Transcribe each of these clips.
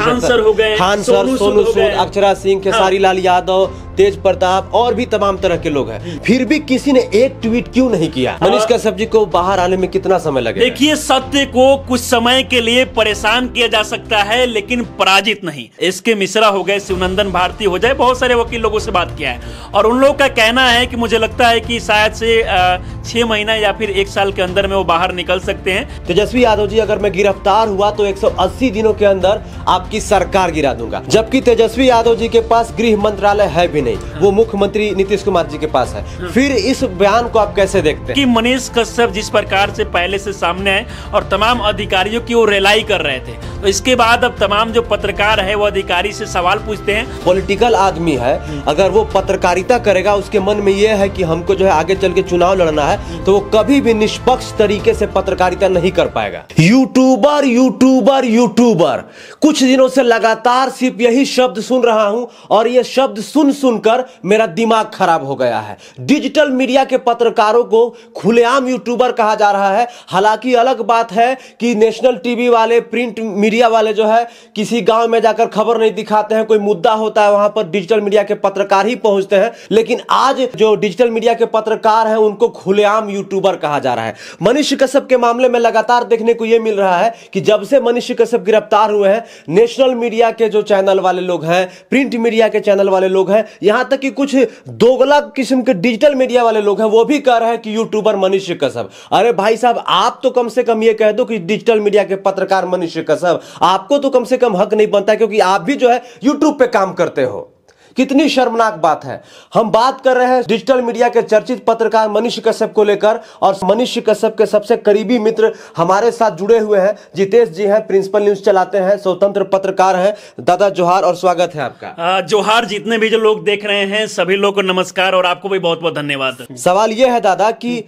हो गए सोनू सूद अक्षरा सिंह खेसारी लाल हाँ। यादव तेज प्रताप और भी तमाम तरह के लोग हैं फिर भी किसी ने एक ट्वीट क्यों नहीं किया हाँ। मनीष कश्यप जी को बाहर आने में कितना समय लगे देखिए सत्य को कुछ समय के लिए परेशान किया जा सकता है लेकिन पराजित नहीं इसके मिश्रा हो गए शिवनंदन भारती हो जाए बहुत सारे वकील लोगों से बात किया है और उन लोगों का कहना है की मुझे लगता है की शायद से छह महीना या फिर एक साल के अंदर में वो बाहर निकल सकते हैं तेजस्वी यादव जी अगर मैं गिरफ्तार हुआ तो एक दिनों के अंदर आप आपकी सरकार गिरा दूंगा जबकि तेजस्वी यादव जी के पास गृह मंत्रालय है भी नहीं वो मुख्यमंत्री नीतीश कुमार जी के पास है फिर इस बयान को आप कैसे देखते हैं कि मनीष कश्यप जिस प्रकार से पहले से सामने आए और तमाम अधिकारियों की वो रेलाई कर रहे थे तो इसके बाद अब तमाम जो पत्रकार है वो अधिकारी से सवाल पूछते हैं पॉलिटिकल आदमी है अगर वो पत्रकारिता करेगा उसके मन में ये है कि हमको जो है आगे चल के चुनाव लड़ना है तो वो कभी भी निष्पक्ष तरीके से पत्रकारिता नहीं कर पाएगा यूट्यूबर यूट्यूबर यूट्यूबर कुछ दिनों से लगातार सिर्फ यही शब्द सुन रहा हूं और यह शब्द सुन सुनकर मेरा दिमाग खराब हो गया है डिजिटल मीडिया के पत्रकारों को खुलेआम यूट्यूबर कहा जा रहा है हालांकि अलग बात है कि नेशनल टीवी वाले प्रिंट मीडिया वाले जो है किसी गांव में जाकर खबर नहीं दिखाते हैं कोई मुद्दा होता है वहां पर डिजिटल मीडिया के पत्रकार ही पहुंचते हैं लेकिन आज जो डिजिटल मीडिया के पत्रकार हैं उनको खुलेआम यूट्यूबर कहा जा रहा है मनीष कश्यप के मामले में लगातार देखने को यह मिल रहा है कि जब से मनीष कश्यप गिरफ्तार हुए हैं नेशनल मीडिया के जो चैनल वाले लोग हैं प्रिंट मीडिया के चैनल वाले लोग हैं यहाँ तक कि कुछ दोगला किस्म के डिजिटल मीडिया वाले लोग हैं वो भी कह रहे हैं कि यूट्यूबर मनीष कसब अरे भाई साहब आप तो कम से कम ये कह दो कि डिजिटल मीडिया के पत्रकार मनीष कसब आपको तो कम से कम हक नहीं बनता क्योंकि आप भी जो है यूट्यूब पे काम करते हो कितनी शर्मनाक बात है हम बात कर रहे हैं डिजिटल मीडिया के चर्चित पत्रकार मनीष कश्यप को लेकर और मनीष कश्यप के सबसे करीबी मित्र हमारे साथ जुड़े हुए हैं जितेश जी हैं प्रिंसिपल न्यूज चलाते हैं स्वतंत्र पत्रकार हैं दादा जोहार और स्वागत है आपका जोहार जितने भी जो लोग देख रहे हैं सभी लोग को नमस्कार और आपको भी बहुत बहुत धन्यवाद सवाल यह है दादा की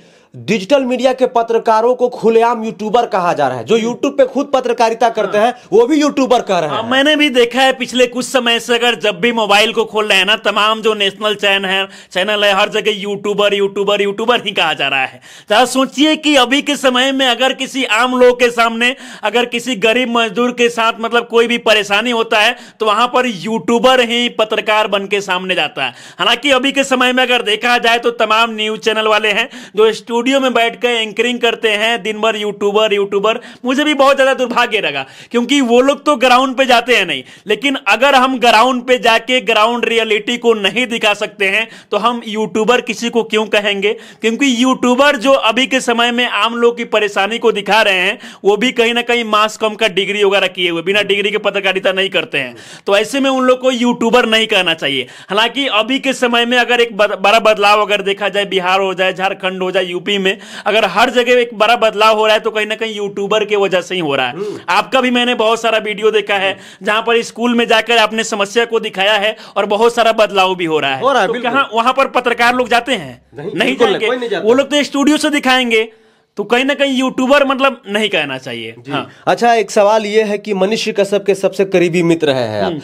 डिजिटल मीडिया के पत्रकारों को खुलेआम यूट्यूबर कहा जा रहा है जो यूट्यूब पे खुद पत्रकारिता करते हैं वो भी यूट्यूबर कह रहे हैं मैंने भी देखा है पिछले कुछ समय से अगर जब भी मोबाइल को खोल रहे हैं ना तमाम जो नेशनल चैनल है चैनल है हर जगह यूट्यूबर यूट्यूबर यूट्यूबर ही कहा जा रहा है जरा तो सोचिए कि अभी के समय में अगर किसी आम लोग के सामने अगर किसी गरीब मजदूर के साथ मतलब कोई भी परेशानी होता है तो वहां पर यूट्यूबर ही पत्रकार बन के सामने जाता है हालांकि अभी के समय में अगर देखा जाए तो तमाम न्यूज चैनल वाले हैं जो स्टूडियो स्टूडियो में बैठ कर एंकरिंग करते हैं दिन भर यूट्यूबर यूट्यूबर मुझे भी बहुत ज्यादा दुर्भाग्य लगा क्योंकि वो लोग तो ग्राउंड पे जाते हैं नहीं लेकिन अगर हम ग्राउंड पे जाके ग्राउंड रियलिटी को नहीं दिखा सकते हैं तो हम यूट्यूबर किसी को क्यों कहेंगे क्योंकि यूट्यूबर जो अभी के समय में आम लोग की परेशानी को दिखा रहे हैं वो भी कहीं ना कहीं मास कम का डिग्री वगैरह किए हुए बिना डिग्री के पत्रकारिता नहीं करते हैं तो ऐसे में उन लोग को यूट्यूबर नहीं कहना चाहिए हालांकि अभी के समय में अगर एक बड़ा बदलाव अगर देखा जाए बिहार हो जाए झारखंड हो जाए यूपी यूपी में अगर हर जगह एक बड़ा बदलाव हो रहा है तो कहीं ना कहीं यूट्यूबर के वजह से ही हो रहा है हम्म। आपका भी मैंने बहुत सारा वीडियो देखा है जहां पर स्कूल में जाकर आपने समस्या को दिखाया है और बहुत सारा बदलाव भी हो रहा है और तो वहां पर पत्रकार लोग जाते हैं नहीं, जाएंगे वो लोग तो स्टूडियो से दिखाएंगे तो कहीं ना कहीं यूट्यूबर मतलब नहीं कहना चाहिए हाँ। अच्छा एक सवाल यह है कि मनीष कश्यप के सबसे करीबी मित्र है आप हम्म।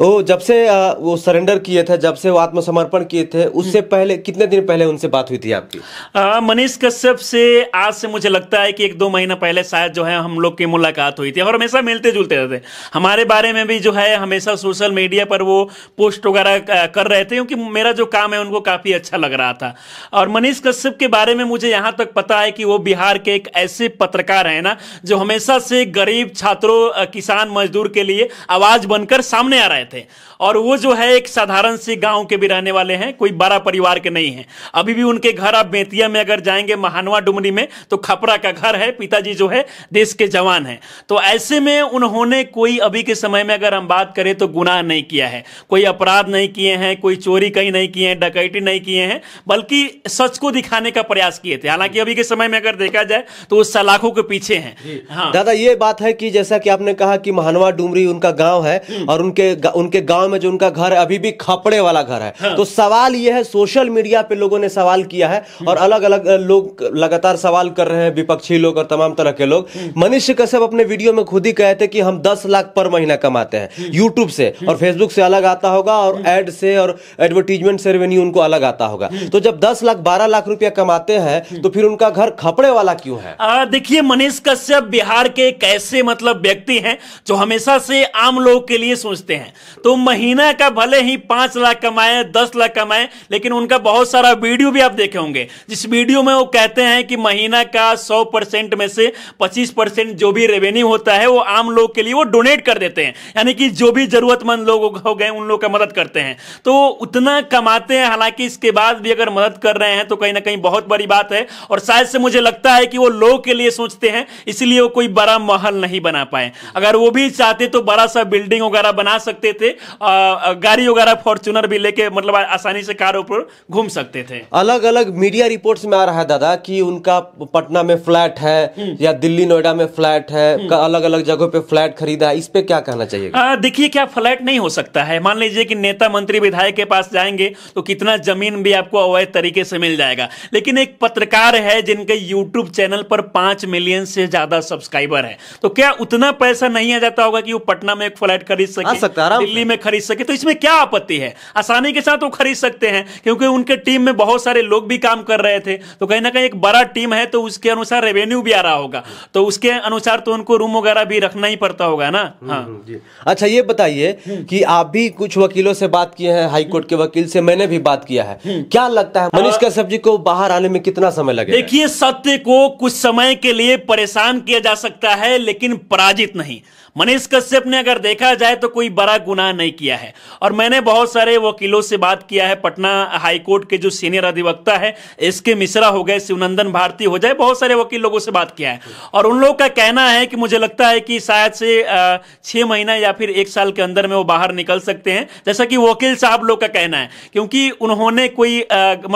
वो जब से वो सरेंडर किए थे जब से वो आत्मसमर्पण किए थे उससे पहले कितने दिन पहले उनसे बात हुई थी आपकी मनीष कश्यप से आज से मुझे लगता है कि एक दो महीना पहले शायद जो है हम लोग की मुलाकात हुई थी और हमेशा मिलते जुलते रहते हमारे बारे में भी जो है हमेशा सोशल मीडिया पर वो पोस्ट वगैरह कर रहे थे क्योंकि मेरा जो काम है उनको काफ़ी अच्छा लग रहा था और मनीष कश्यप के बारे में मुझे यहाँ तक पता है कि वो बिहार के एक ऐसे पत्रकार हैं ना जो हमेशा से गरीब छात्रों किसान मजदूर के लिए आवाज़ बनकर सामने आ रहे आए थे और वो जो है एक साधारण से गांव के भी रहने वाले हैं कोई बड़ा परिवार के नहीं है अभी भी उनके घर आप बेतिया में अगर जाएंगे महानवा डुमरी में तो खपरा का घर है पिताजी जो है देश के जवान है तो ऐसे में उन्होंने कोई अभी के समय में अगर हम बात करें तो गुनाह नहीं किया है कोई अपराध नहीं किए हैं कोई चोरी कहीं नहीं किए हैं डकैती नहीं किए हैं बल्कि सच को दिखाने का प्रयास किए थे हालांकि अभी के समय में अगर देखा जाए तो वो सलाखों के पीछे हैं हाँ। दादा ये बात है कि जैसा कि आपने कहा कि महानवा डुमरी उनका गांव है हम्म। और उनके उनके गांव में जो उनका घर है अभी भी खपड़े वाला घर है हाँ। तो सवाल यह है सोशल मीडिया पे लोगों ने सवाल किया है हम्म। और अलग अलग लोग लगातार सवाल कर रहे हैं विपक्षी लोग और तमाम तरह के लोग हम्म। मनीष कश्यप अपने वीडियो में खुद ही कहे थे कि हम दस लाख पर महीना कमाते हैं यूट्यूब हम्म। से और फेसबुक से अलग आता होगा और एड से और एडवर्टीजमेंट से रेवेन्यू उनको अलग आता होगा तो जब दस लाख बारह लाख रुपया कमाते हैं तो फिर उनका घर खपड़े वाला क्यों है देखिए मनीष कश्यप बिहार के कैसे मतलब व्यक्ति हैं जो हमेशा से आम लोगों के लिए सोचते हैं तो महीना का भले ही पांच लाख कमाए दस लाख कमाए लेकिन उनका बहुत सारा वीडियो भी आप देखे होंगे जिस वीडियो में वो कहते हैं कि महीना का सौ परसेंट में से पच्चीस परसेंट जो भी रेवेन्यू होता है वो आम लोग के लिए वो डोनेट कर देते हैं यानी कि जो भी जरूरतमंद लोग हो गए उन लोग का मदद करते हैं तो उतना कमाते हैं हालांकि इसके बाद भी अगर मदद कर रहे हैं तो कहीं ना कहीं बहुत बड़ी बात है और शायद से मुझे लगता है कि वो लोग के लिए सोचते हैं इसलिए वो कोई बड़ा महल नहीं बना पाए अगर वो भी चाहते तो बड़ा सा बिल्डिंग वगैरह बना सकते थे गाड़ी वगैरह फॉर्चुनर भी लेके मतलब आसानी से कार ऊपर घूम सकते थे अलग अलग मीडिया रिपोर्ट्स में आ रहा है दादा कि उनका पटना में फ्लैट है हम्म। या दिल्ली नोएडा में फ्लैट है हम्म। अलग अलग जगहों पे फ्लैट खरीदा है इस पे क्या कहना चाहिए देखिए क्या फ्लैट नहीं हो सकता है मान लीजिए कि नेता मंत्री विधायक के पास जाएंगे तो कितना जमीन भी आपको अवैध तरीके से मिल जाएगा लेकिन एक पत्रकार है जिनके यूट्यूब चैनल पर पांच मिलियन से ज्यादा सब्सक्राइबर है तो क्या उतना पैसा नहीं आ जाता होगा कि वो पटना में एक फ्लैट खरीद सके सकता आराम दिल्ली में खरीद सके तो इसमें क्या आपत्ति है आसानी के साथ वो खरीद सकते हैं क्योंकि उनके टीम में बहुत सारे लोग भी काम कर रहे थे तो कहीं ना कहीं एक बड़ा टीम है तो उसके अनुसार रेवेन्यू भी आ रहा होगा तो उसके अनुसार तो उनको रूम वगैरह भी रखना ही पड़ता होगा ना हम्म, हाँ हम्म, अच्छा ये बताइए हम्म। कि आप भी कुछ वकीलों से बात किए हैं हाईकोर्ट के वकील से मैंने भी बात किया है क्या लगता है मनीष कश्यप हाँ। जी को बाहर आने में कितना समय लगे देखिए सत्य को कुछ समय के लिए परेशान किया जा सकता है लेकिन पराजित नहीं मनीष कश्यप ने अगर देखा जाए तो कोई बड़ा गुनाह नहीं किया है और मैंने बहुत सारे वकीलों से बात किया है पटना हाईकोर्ट के जो सीनियर अधिवक्ता है एस के मिश्रा हो गए शिवनंदन भारती हो जाए बहुत सारे वकील लोगों से बात किया है और उन लोगों का कहना है कि मुझे लगता है कि शायद से छह महीना या फिर एक साल के अंदर में वो बाहर निकल सकते हैं जैसा कि वकील साहब लोग का कहना है क्योंकि उन्होंने कोई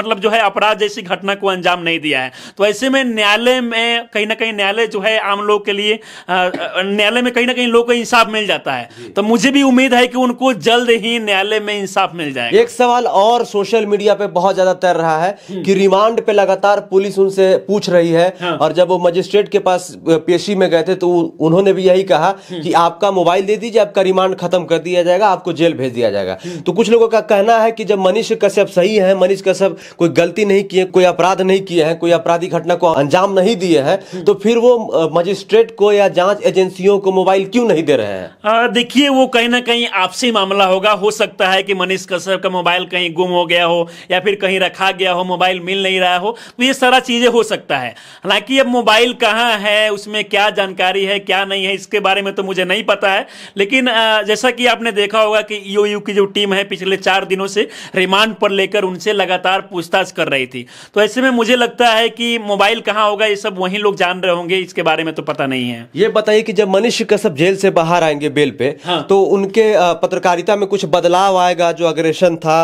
मतलब जो है अपराध जैसी घटना को अंजाम नहीं दिया है तो ऐसे में न्यायालय में कहीं ना कहीं न्यायालय जो है आम लोग के लिए न्यायालय में कहीं ना कहीं लोगों को इंसाफ मिल जाता है तो मुझे भी उम्मीद है कि उनको जल्द ही न्यायालय में इंसाफ मिल जाएगा एक सवाल और सोशल मीडिया पे बहुत ज्यादा तैर रहा है कि रिमांड पे लगातार पुलिस उनसे पूछ रही है हाँ। और जब वो मजिस्ट्रेट के पास पेशी में गए थे तो उन्होंने भी यही कहा कि आपका मोबाइल दे दीजिए आपका रिमांड खत्म कर दिया जाएगा आपको जेल भेज दिया जाएगा तो कुछ लोगों का कहना है कि जब मनीष कश्यप सही है मनीष कश्यप कोई गलती नहीं किए कोई अपराध नहीं किए हैं कोई अपराधी घटना को अंजाम नहीं दिए हैं तो फिर वो मजिस्ट्रेट को या जांच एजेंसियों को मोबाइल क्यों क्यों नहीं दे रहे हैं देखिए वो कहीं ना कहीं आपसी मामला होगा हो सकता है कि मनीष कश्यप का मोबाइल कहीं गुम हो गया हो या फिर कहीं रखा गया हो मोबाइल मिल नहीं रहा हो तो ये सारा चीजें हो सकता है हालांकि अब मोबाइल कहाँ है उसमें क्या जानकारी है क्या नहीं है इसके बारे में तो मुझे नहीं पता है लेकिन जैसा कि आपने देखा होगा कि ईओयू e की जो टीम है पिछले चार दिनों से रिमांड पर लेकर उनसे लगातार पूछताछ कर रही थी तो ऐसे में मुझे लगता है कि मोबाइल कहाँ होगा ये सब वही लोग जान रहे होंगे इसके बारे में तो पता नहीं है ये बताइए कि जब मनीष कश्यप जेल जेल से बाहर आएंगे बेल पे हाँ। तो उनके पत्रकारिता में कुछ बदलाव आएगा जो अग्रेशन था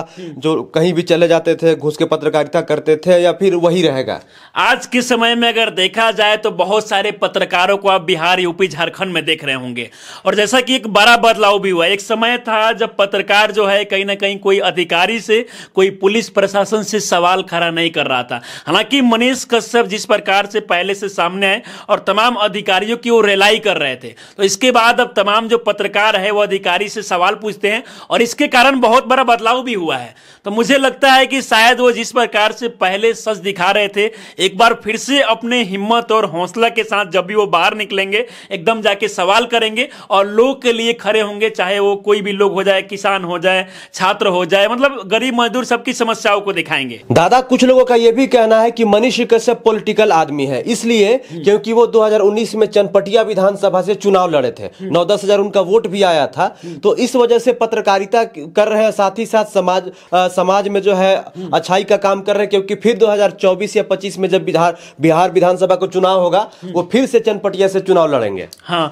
जो कहीं भी चले जाते थे घुस के पत्रकारिता करते थे या फिर वही रहेगा आज के समय में अगर देखा जाए तो बहुत सारे पत्रकारों को आप बिहार यूपी झारखंड में देख रहे होंगे और जैसा कि एक बड़ा बदलाव भी हुआ एक समय था जब पत्रकार जो है कहीं ना कहीं कोई अधिकारी से कोई पुलिस प्रशासन से सवाल खड़ा नहीं कर रहा था हालांकि मनीष कश्यप जिस प्रकार से पहले से सामने आए और तमाम अधिकारियों की वो रेलाई कर रहे थे तो इसके बाद अब तमाम जो पत्रकार है वो अधिकारी से सवाल पूछते हैं और इसके कारण बहुत बड़ा बदलाव भी हुआ है तो मुझे लगता है कि शायद वो जिस प्रकार से पहले सच दिखा रहे थे एक बार फिर से अपने हिम्मत और हौसला के साथ जब भी वो बाहर निकलेंगे एकदम जाके सवाल करेंगे और लोग के लिए खड़े होंगे चाहे वो कोई भी लोग हो जाए किसान हो जाए छात्र हो जाए मतलब गरीब मजदूर सबकी समस्याओं को दिखाएंगे दादा कुछ लोगों का यह भी कहना है कि मनीष कश्यप पोलिटिकल आदमी है इसलिए क्योंकि वो 2019 में चनपटिया विधानसभा से चुनाव लड़े थे नौ दस हजार उनका वोट भी आया था तो इस वजह से पत्रकारिता कर रहे हैं साथ ही साथ समाज आ, समाज में जो है अच्छाई का काम कर रहे हैं क्योंकि फिर 2024 या 25 में जब बिहार बिहार विधानसभा को चुनाव होगा वो फिर से चनपटिया से चुनाव लड़ेंगे हाँ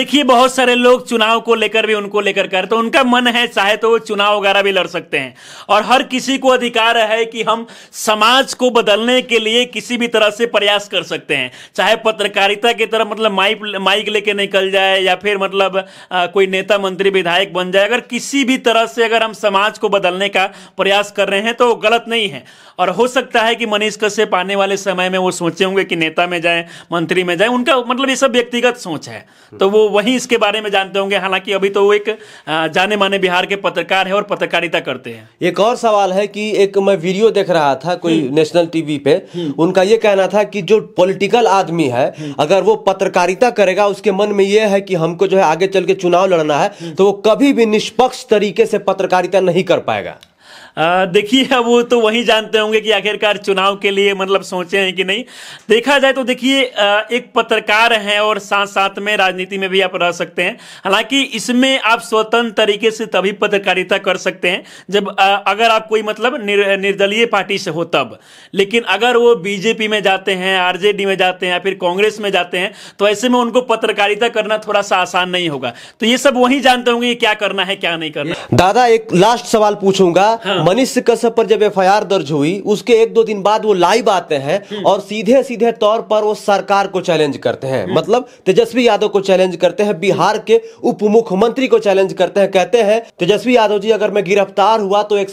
देखिए बहुत सारे लोग चुनाव को लेकर भी उनको लेकर कर तो उनका मन है चाहे तो वो चुनाव वगैरह भी लड़ सकते हैं और हर किसी को अधिकार है कि हम समाज को बदलने के लिए किसी भी तरह से प्रयास कर सकते हैं चाहे पत्रकारिता की तरफ मतलब माइक माइक लेके निकल जाए जाए या फिर मतलब आ, कोई नेता मंत्री विधायक बन जाए अगर किसी भी तरह से अगर हम समाज को बदलने का प्रयास कर रहे हैं तो गलत नहीं है और हो सकता है कि मनीष कश्यप आने वाले समय में वो सोचे होंगे कि नेता में जाए मंत्री में जाए उनका मतलब ये सब व्यक्तिगत सोच है तो वो वहीं इसके बारे में जानते होंगे हालांकि अभी तो वो एक जाने माने बिहार के पत्रकार है और पत्रकारिता करते हैं एक और सवाल है कि एक मैं वीडियो देख रहा था कोई हम्म। नेशनल टीवी पे हम्म। उनका ये कहना था कि जो पॉलिटिकल आदमी है हम्म। अगर वो पत्रकारिता करेगा उसके मन में ये है है कि हमको जो है आगे चल के चुनाव लड़ना है तो वो कभी भी निष्पक्ष तरीके से पत्रकारिता नहीं कर पाएगा देखिए अब वो तो वही जानते होंगे कि आखिरकार चुनाव के लिए मतलब सोचे हैं कि नहीं देखा जाए तो देखिए एक पत्रकार हैं और साथ साथ में राजनीति में भी आप रह सकते हैं हालांकि इसमें आप स्वतंत्र तरीके से तभी पत्रकारिता कर सकते हैं जब अगर आप कोई मतलब निर, निर्दलीय पार्टी से हो तब लेकिन अगर वो बीजेपी में जाते हैं आरजेडी में जाते हैं या फिर कांग्रेस में जाते हैं तो ऐसे में उनको पत्रकारिता करना थोड़ा सा आसान नहीं होगा तो ये सब वही जानते होंगे क्या करना है क्या नहीं करना दादा एक लास्ट सवाल पूछूंगा हाँ। मनीष कश्यप पर जब एफआईआर दर्ज हुई उसके एक दो दिन बाद वो लाइव आते हैं हम्म। और सीधे सीधे तौर पर वो सरकार को चैलेंज करते हैं हम्म। मतलब तेजस्वी यादव को चैलेंज करते हैं बिहार के उप मुख्यमंत्री को चैलेंज करते हैं कहते हैं तेजस्वी यादव जी अगर मैं गिरफ्तार हुआ तो एक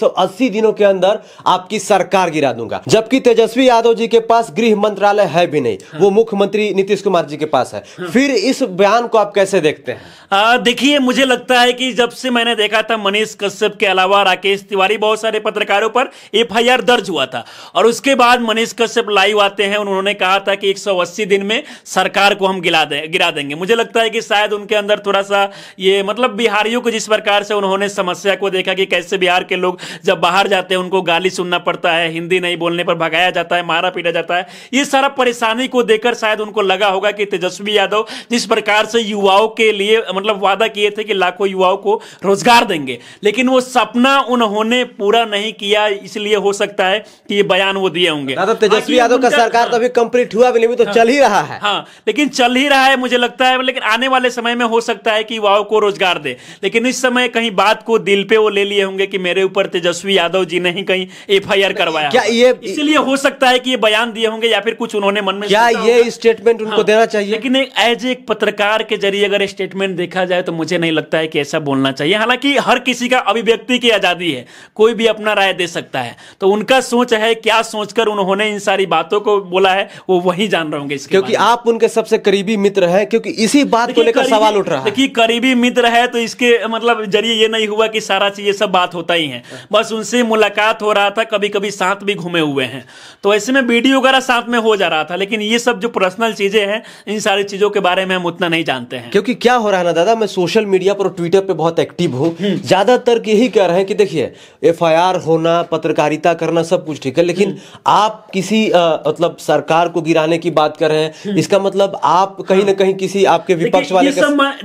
दिनों के अंदर आपकी सरकार गिरा दूंगा जबकि तेजस्वी यादव जी के पास गृह मंत्रालय है भी नहीं हाँ। वो मुख्यमंत्री नीतीश कुमार जी के पास है हाँ। फिर इस बयान को आप कैसे देखते हैं देखिए मुझे लगता है कि जब से मैंने देखा था मनीष कश्यप के अलावा राकेश तिवारी बहुत बहुत सारे पत्रकारों पर एफआईआर दर्ज हुआ था और उसके बाद मनीष कश्यप लाइव आते हैं उन्होंने कहा था कि 180 दिन में सरकार को हम गिरा दे, गिरा देंगे मुझे लगता है कि शायद उनके अंदर थोड़ा सा ये मतलब बिहारियों को जिस प्रकार से उन्होंने समस्या को देखा कि कैसे बिहार के लोग जब बाहर जाते हैं उनको गाली सुनना पड़ता है हिंदी नहीं बोलने पर भगाया जाता है मारा पीटा जाता है ये सारा परेशानी को देखकर शायद उनको लगा होगा कि तेजस्वी यादव जिस प्रकार से युवाओं के लिए मतलब वादा किए थे कि लाखों युवाओं को रोजगार देंगे लेकिन वो सपना उन्होंने पूरा पूरा नहीं किया इसलिए हो सकता है कि ये बयान वो दिए होंगे तो तेजस्वी हाँ, यादव का सरकार तो अभी कंप्लीट हुआ भी नहीं तो हाँ। चल ही रहा है हाँ लेकिन चल ही रहा है मुझे लगता है लेकिन आने वाले समय में हो सकता है कि युवाओं को रोजगार दे लेकिन इस समय कहीं बात को दिल पे वो ले लिए होंगे कि मेरे ऊपर तेजस्वी यादव जी ने ही कहीं एफ करवाया क्या ये इसलिए हो सकता है कि ये बयान दिए होंगे या फिर कुछ उन्होंने मन में क्या ये स्टेटमेंट उनको हाँ। देना चाहिए लेकिन एज एक पत्रकार के जरिए अगर स्टेटमेंट देखा जाए तो मुझे नहीं लगता है कि ऐसा बोलना चाहिए हालांकि हर किसी का अभिव्यक्ति की आजादी है कोई भी अपना राय दे सकता है तो उनका सोच है क्या सोचकर उन्होंने इन सारी बातों को बोला है वो वही जान रहे होंगे क्योंकि आप उनके सबसे करीबी मित्र है क्योंकि इसी बात को लेकर सवाल उठ रहा है देखिए करीबी मित्र है तो इसके मतलब जरिए ये नहीं हुआ कि सारा चीज ये सब बात होता ही है बस उनसे मुलाकात हो रहा था कभी कभी साथ भी घूमे हुए हैं तो ऐसे में वीडियो वगैरह साथ में हो जा रहा था लेकिन ये सब जो पर्सनल चीजें हैं इन सारी चीजों के बारे में हम उतना नहीं जानते हैं क्योंकि क्या हो रहा है ना दादा मैं सोशल मीडिया पर ट्विटर पर बहुत एक्टिव हूँ हम्म। ज्यादातर यही कह रहे हैं कि देखिए एफ एफआईआर होना पत्रकारिता करना सब कुछ ठीक है लेकिन आप किसी मतलब सरकार को गिराने की बात कर रहे हैं हम्म। इसका मतलब आप कहीं ना हाँ। कहीं किसी आपके विपक्ष वाले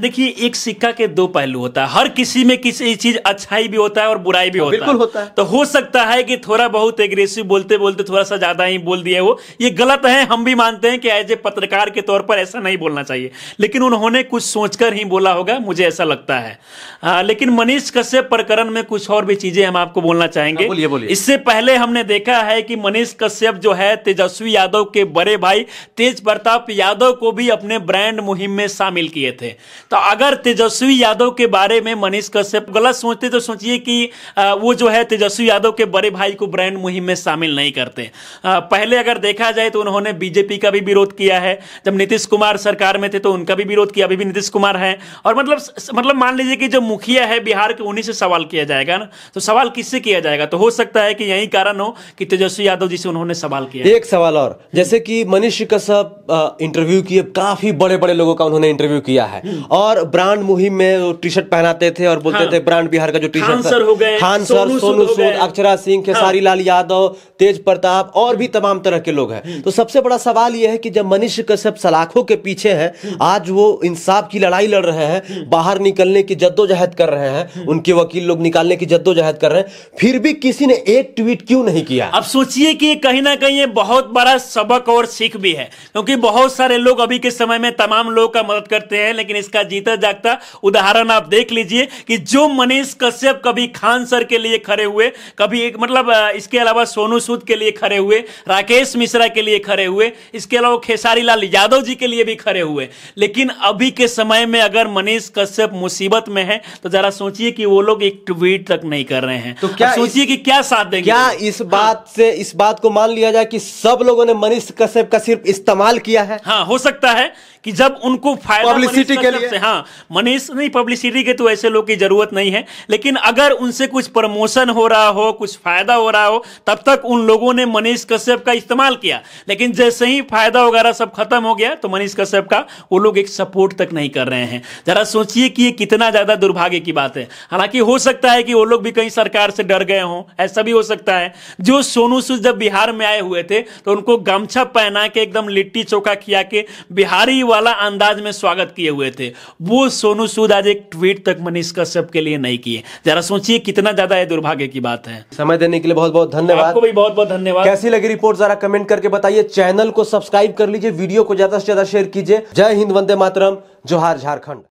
देखिए एक सिक्का के दो पहलू होता है हर किसी में किसी चीज अच्छाई भी होता है और बुराई भी हाँ, होता है होता है तो हो सकता है कि थोड़ा बहुत एग्रेसिव बोलते बोलते थोड़ा सा ज्यादा ही बोल दिया वो ये गलत है हम भी मानते हैं कि एज ए पत्रकार के तौर पर ऐसा नहीं बोलना चाहिए लेकिन उन्होंने कुछ सोचकर ही बोला होगा मुझे ऐसा लगता है आ, हाँ, लेकिन मनीष कश्यप प्रकरण में कुछ और भी चीजें हम आपको बोल बोलना चाहेंगे हाँ, बोलिए बोलिए इससे पहले हमने देखा है कि मनीष कश्यप जो है तेजस्वी यादव के बड़े भाई तेज प्रताप यादव को भी अपने ब्रांड मुहिम में शामिल किए थे तो अगर तेजस्वी यादव के बारे में मनीष कश्यप गलत सोचते तो सोचिए कि वो जो है तेजस्वी यादव के बड़े भाई को ब्रांड मुहिम में शामिल नहीं करते पहले अगर देखा जाए तो उन्होंने बीजेपी का भी विरोध किया है जब नीतीश कुमार सरकार में थे तो उनका भी विरोध किया अभी भी नीतीश कुमार है और मतलब मतलब मान लीजिए कि जो मुखिया है बिहार के उन्हीं से सवाल किया जाएगा ना तो सवाल किससे किया जाएगा तो हो सकता है कि यही कारण हो कि तेजस्वी यादव जी से उन्होंने सवाल किया एक सवाल और जैसे कि मनीष कश्यप इंटरव्यू किए काफी बड़े बड़े लोगों का उन्होंने इंटरव्यू किया है हम्म। और ब्रांड मुहिम में टी शर्ट पहनाते थे और बोलते हाँ। थे ब्रांड बिहार का जो टी शर्ट हो गए खान सर सोनू सूद अक्षरा सिंह हाँ। खेसारी लाल यादव तेज प्रताप और भी तमाम तरह के लोग हैं हम्म। तो सबसे बड़ा सवाल यह है कि जब मनीष कश्यप सलाखों के पीछे है हम्म। आज वो इंसाफ की लड़ाई लड़ रहे हैं बाहर निकलने की जद्दोजहद कर रहे हैं उनके वकील लोग निकालने की जद्दोजहद कर रहे हैं फिर भी किसी ने एक ट्वीट क्यों नहीं किया अब सोचिए कि कहीं ना कहीं ये बहुत बड़ा सबक और सीख भी है क्योंकि बहुत सारे लोग अभी के समय में तमाम लोगों का मदद करते हैं लेकिन इसका जीता जागता उदाहरण आप देख लीजिए कि जो मनीष कश्यप कभी खान सर के लिए खड़े हुए कभी एक मतलब इसके अलावा सोनू सूद के लिए खड़े हुए राकेश मिश्रा के लिए खड़े हुए इसके अलावा खेसारी लाल यादव जी के लिए भी खड़े हुए लेकिन अभी के समय में अगर मनीष कश्यप मुसीबत में है तो जरा सोचिए कि वो लोग एक ट्वीट तक नहीं कर रहे हैं तो क्या सोचिए कि क्या साथ देंगे क्या इस बात हाँ। से इस बात को मान लिया जाए कि सब लोगों ने मनीष कश्यप का सिर्फ इस्तेमाल किया है हाँ हो सकता है कि जब उनको फायदा पब्लिसिटी के मतलब लिए हाँ मनीष नहीं पब्लिसिटी के तो ऐसे लोग की जरूरत नहीं है लेकिन अगर उनसे कुछ प्रमोशन हो रहा हो कुछ फायदा हो रहा हो तब तक उन लोगों ने मनीष कश्यप का इस्तेमाल किया लेकिन जैसे ही फायदा वगैरह सब खत्म हो गया तो मनीष कश्यप का वो लोग एक सपोर्ट तक नहीं कर रहे हैं जरा सोचिए कि ये कितना ज्यादा दुर्भाग्य की बात है हालांकि हो सकता है कि वो लोग भी कहीं सरकार से डर गए हों ऐसा भी हो सकता है जो सोनू सूद जब बिहार में आए हुए थे तो उनको गमछा पहना के एकदम लिट्टी चोखा खिया के बिहारी वाला अंदाज में स्वागत किए हुए थे वो सोनू सूद आज एक ट्वीट तक मनीष कश्यप के लिए नहीं किए जरा सोचिए कितना ज्यादा ये दुर्भाग्य की बात है समय देने के लिए बहुत बहुत धन्यवाद आपको भी बहुत बहुत धन्यवाद कैसी लगी रिपोर्ट जरा कमेंट करके बताइए चैनल को सब्सक्राइब कर लीजिए वीडियो को ज्यादा से ज्यादा शेयर कीजिए जय हिंद वंदे मातरम जोहार झारखंड